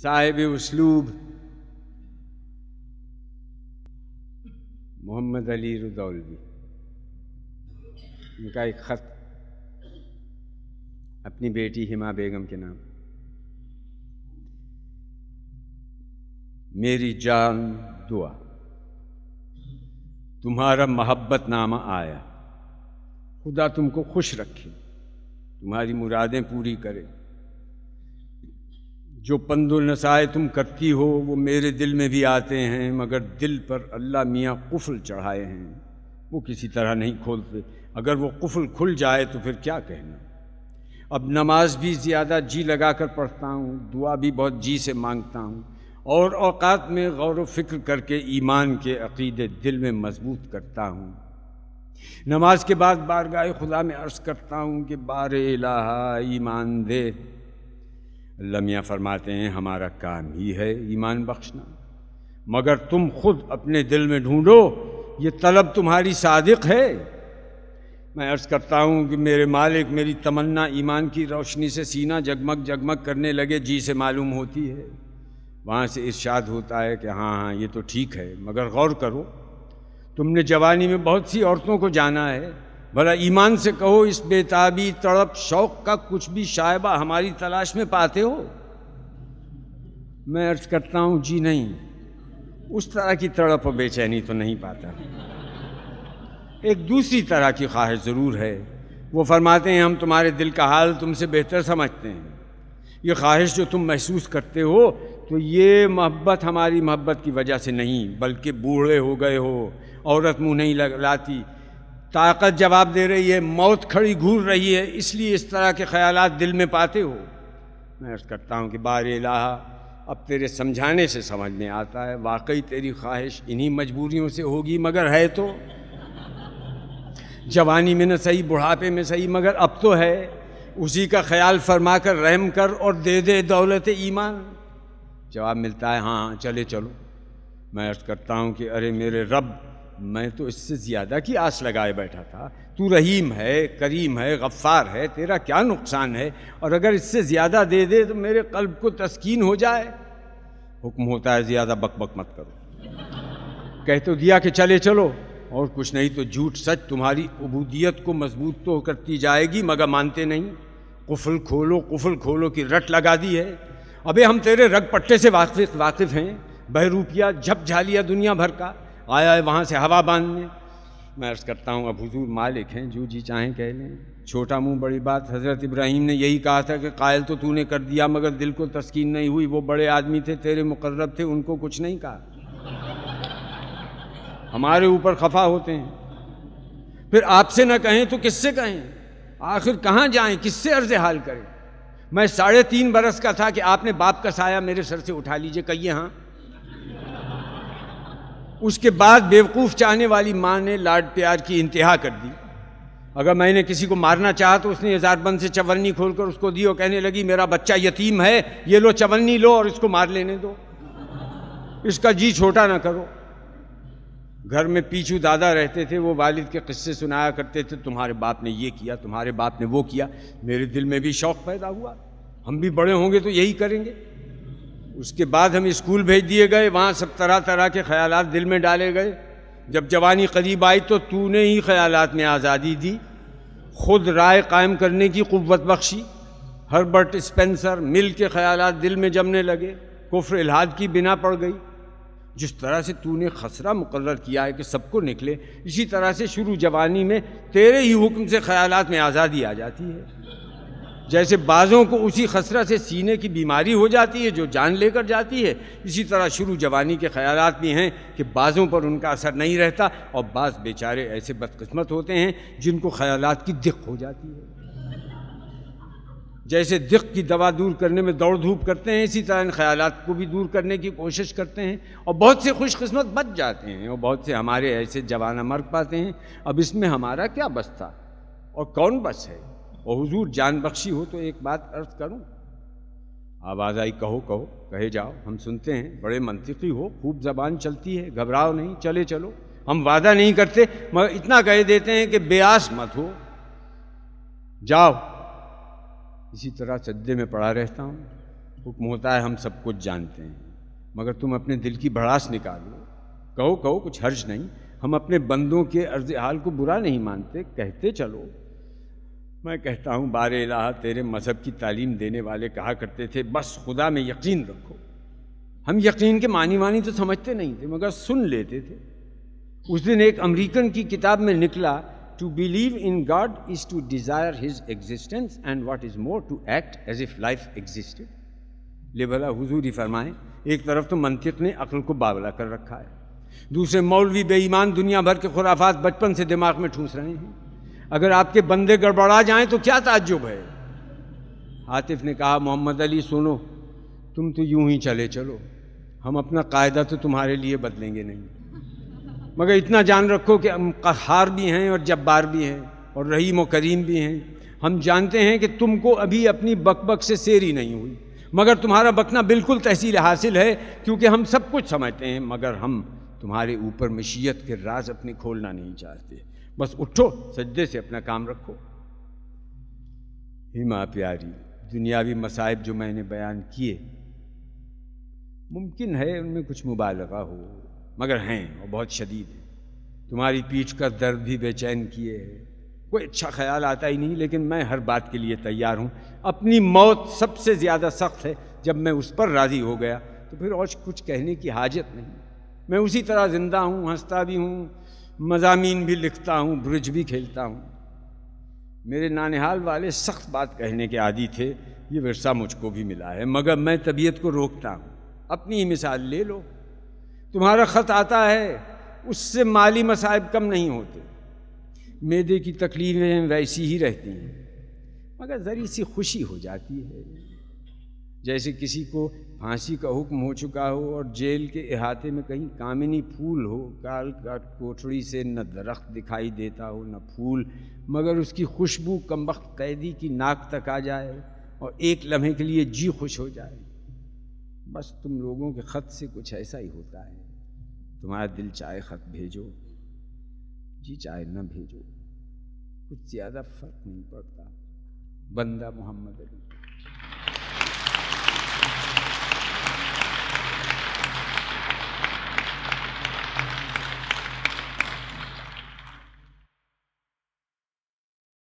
साहिब उसलूब मोहम्मद अली रुदौलवी उनका एक ख़त अपनी बेटी हिमा बेगम के नाम मेरी जान दुआ तुम्हारा मोहब्बत नामा आया खुदा तुमको खुश रखे तुम्हारी मुरादें पूरी करे जो पंदुल नसाए तुम करती हो वो मेरे दिल में भी आते हैं मगर दिल पर अल्लाह मियाँ कुफल चढ़ाए हैं वो किसी तरह नहीं खोलते अगर वो कुफल खुल जाए तो फिर क्या कहना अब नमाज भी ज़्यादा जी लगा कर पढ़ता हूँ दुआ भी बहुत जी से मांगता हूँ और अवकात में गौर फिक्र करके ईमान के अकीदे दिल में मजबूत करता हूँ नमाज के बाद बारगाह खुदा में अर्ज़ करता हूँ कि बार इलाहा ईमान दे लमिया फरमाते हैं हमारा काम ही है ईमान बख्शना मगर तुम खुद अपने दिल में ढूंढो ये तलब तुम्हारी सादिक है मैं अर्ज़ करता हूँ कि मेरे मालिक मेरी तमन्ना ईमान की रोशनी से सीना जगमग जगमग करने लगे जी से मालूम होती है वहाँ से इर्शाद होता है कि हाँ हाँ ये तो ठीक है मगर गौर करो तुमने जवानी में बहुत सी औरतों को जाना है भला ईमान से कहो इस बेताबी तड़प शौक का कुछ भी शायबा हमारी तलाश में पाते हो मैं अर्ज करता हूँ जी नहीं उस तरह की तड़प और बेचैनी तो नहीं पाता एक दूसरी तरह की ख्वाहिश ज़रूर है वो फरमाते हैं हम तुम्हारे दिल का हाल तुमसे बेहतर समझते हैं ये ख्वाहिश जो तुम महसूस करते हो तो ये मोहब्बत हमारी मोहब्बत की वजह से नहीं बल्कि बूढ़े हो गए हो औरत मुँह नहीं लग लाती ताकत जवाब दे रही है मौत खड़ी घूर रही है इसलिए इस तरह के ख्याल दिल में पाते हो मैं अर्ज़ करता हूँ कि बार इलाहा अब तेरे समझाने से समझ में आता है वाकई तेरी ख्वाहिश इन्हीं मजबूरियों से होगी मगर है तो जवानी में न सही बुढ़ापे में सही मगर अब तो है उसी का ख्याल फरमा कर रहम कर और दे दे दौलत ईमान जवाब मिलता है हाँ चले चलो मैं अर्ज़ करता हूँ कि अरे मेरे रब मैं तो इससे ज़्यादा की आस लगाए बैठा था तू रहीम है करीम है गफ़ार है तेरा क्या नुकसान है और अगर इससे ज़्यादा दे दे तो मेरे कल्ब को तस्कीन हो जाए हुक्म होता है ज़्यादा बकबक मत करो कह तो दिया कि चले चलो और कुछ नहीं तो झूठ सच तुम्हारी अबूदियत को मजबूत तो करती जाएगी मगर मानते नहीं कुफल खोलो कुफल खोलो की रट लगा दी है अबे हम तेरे रग पट्टे से वाकिफ वाकिफ़ हैं बहरूपिया झप झालिया दुनिया भर का आया है वहाँ से हवा बांधने मैं अर्ज़ करता हूँ अब हजूर मालिक हैं जो जी चाहें कह लें छोटा मुंह बड़ी बात हज़रत इब्राहिम ने यही कहा था कि कायल तो तूने कर दिया मगर दिल को तस्कीन नहीं हुई वो बड़े आदमी थे तेरे मुकर्रब थे उनको कुछ नहीं कहा हमारे ऊपर खफा होते हैं फिर आपसे ना कहें तो किससे कहें आखिर कहाँ जाएं किससे अर्ज हाल करें मैं साढ़े तीन बरस का था कि आपने बाप का साया मेरे सर से उठा लीजिए कहिए हाँ उसके बाद बेवकूफ़ चाहने वाली माँ ने लाड प्यार की इंतहा कर दी अगर मैंने किसी को मारना चाहा तो उसने हजारबंद से चवन्नी खोलकर उसको दी और कहने लगी मेरा बच्चा यतीम है ये लो चवन्नी लो और इसको मार लेने दो इसका जी छोटा ना करो घर में पीछू दादा रहते थे वो वालिद के किस्से सुनाया करते थे तुम्हारे बाप ने ये किया तुम्हारे बाप ने वो किया मेरे दिल में भी शौक़ पैदा हुआ हम भी बड़े होंगे तो यही करेंगे उसके बाद हम स्कूल भेज दिए गए वहाँ सब तरह तरह के ख्याल दिल में डाले गए जब जवानी करीब आई तो तूने ही ख्याल में आज़ादी दी खुद राय कायम करने की कुत बख्शी हर्बर्ट स्पेंसर मिल के ख्याल दिल में जमने लगे कुफ्र इलाहाद की बिना पड़ गई जिस तरह से तूने खसरा मुकर किया है कि सबको निकले इसी तरह से शुरू जवानी में तेरे ही हुक्म से ख्याल में आज़ादी आ जाती है जैसे बाज़ों को उसी खसरा से सीने की बीमारी हो जाती है जो जान लेकर जाती है इसी तरह शुरू जवानी के ख्याल भी हैं कि बाज़ों पर उनका असर नहीं रहता और बाज़ बेचारे ऐसे बदकस्मत होते हैं जिनको ख्याल की दिक हो जाती है जैसे दिक की दवा दूर करने में दौड़ धूप करते हैं इसी तरह इन ख्याल को भी दूर करने की कोशिश करते हैं और बहुत से खुशकस्मत बच जाते हैं और बहुत से हमारे ऐसे जवाना मर पाते हैं अब इसमें हमारा क्या बस था और कौन बस है और हुजूर जान बख्शी हो तो एक बात अर्थ करूं आवाज़ आई कहो कहो कहे जाओ हम सुनते हैं बड़े मंतिकी हो खूब जबान चलती है घबराओ नहीं चले चलो हम वादा नहीं करते मगर इतना कह देते हैं कि बेआस मत हो जाओ इसी तरह सद्दे में पड़ा रहता हूँ हुक्म होता है हम सब कुछ जानते हैं मगर तुम अपने दिल की भड़ास निकालो कहो कहो कुछ हर्ज नहीं हम अपने बंदों के अर्ज हाल को बुरा नहीं मानते कहते चलो मैं कहता हूँ बार इलाहा तेरे मज़हब की तालीम देने वाले कहा करते थे बस खुदा में यकीन रखो हम यकीन के मानी मानी तो समझते नहीं थे मगर सुन लेते थे उस दिन एक अमरीकन की किताब में निकला to believe in God is to desire his existence and what is more to act as if life existed ले भला फरमाएं एक तरफ तो मंतिक ने अकल को बावला कर रखा है दूसरे मौलवी बेईमान दुनिया भर के खुराफात बचपन से दिमाग में ठूस रहे हैं अगर आपके बंदे गड़बड़ा जाएं तो क्या ताज्जुब है आतिफ ने कहा मोहम्मद अली सुनो तुम तो यूं ही चले चलो हम अपना कायदा तो तुम्हारे लिए बदलेंगे नहीं मगर इतना जान रखो कि हम कहार भी हैं और जब्बार भी हैं और रहीम व करीम भी हैं हम जानते हैं कि तुमको अभी अपनी बकबक से सेरी नहीं हुई मगर तुम्हारा बकना बिल्कुल तहसील हासिल है क्योंकि हम सब कुछ समझते हैं मगर हम तुम्हारे ऊपर मशीयत के राज अपने खोलना नहीं चाहते बस उठो सज्जे से अपना काम रखो ही माँ प्यारी दुनियावी मसाइब जो मैंने बयान किए मुमकिन है उनमें कुछ मुबालगा हो मगर हैं और बहुत शदीद हैं तुम्हारी पीठ का दर्द भी बेचैन किए है कोई अच्छा ख्याल आता ही नहीं लेकिन मैं हर बात के लिए तैयार हूँ अपनी मौत सबसे ज़्यादा सख्त है जब मैं उस पर राज़ी हो गया तो फिर और कुछ कहने की हाजत नहीं मैं उसी तरह ज़िंदा हूँ हंसता भी हूँ मजामी भी लिखता हूँ ब्रिज भी खेलता हूँ मेरे नानिहाल वाले सख्त बात कहने के आदि थे ये वर्षा मुझको भी मिला है मगर मैं तबीयत को रोकता हूँ अपनी ही मिसाल ले लो तुम्हारा ख़त आता है उससे माली मसाइब कम नहीं होते मेदे की तकलीफ़ें वैसी ही रहती हैं मगर ज़री सी खुशी हो जाती है जैसे किसी को फांसी का हुक्म हो चुका हो और जेल के अहाते में कहीं कामिनी फूल हो काल का कोठड़ी से न दरख्त दिखाई देता हो न फूल मगर उसकी खुशबू कम वक्त कैदी की नाक तक आ जाए और एक लम्हे के लिए जी खुश हो जाए बस तुम लोगों के ख़त से कुछ ऐसा ही होता है तुम्हारा दिल चाहे ख़त भेजो जी चाहे न भेजो कुछ ज़्यादा फर्क नहीं पड़ता बंदा मोहम्मद अली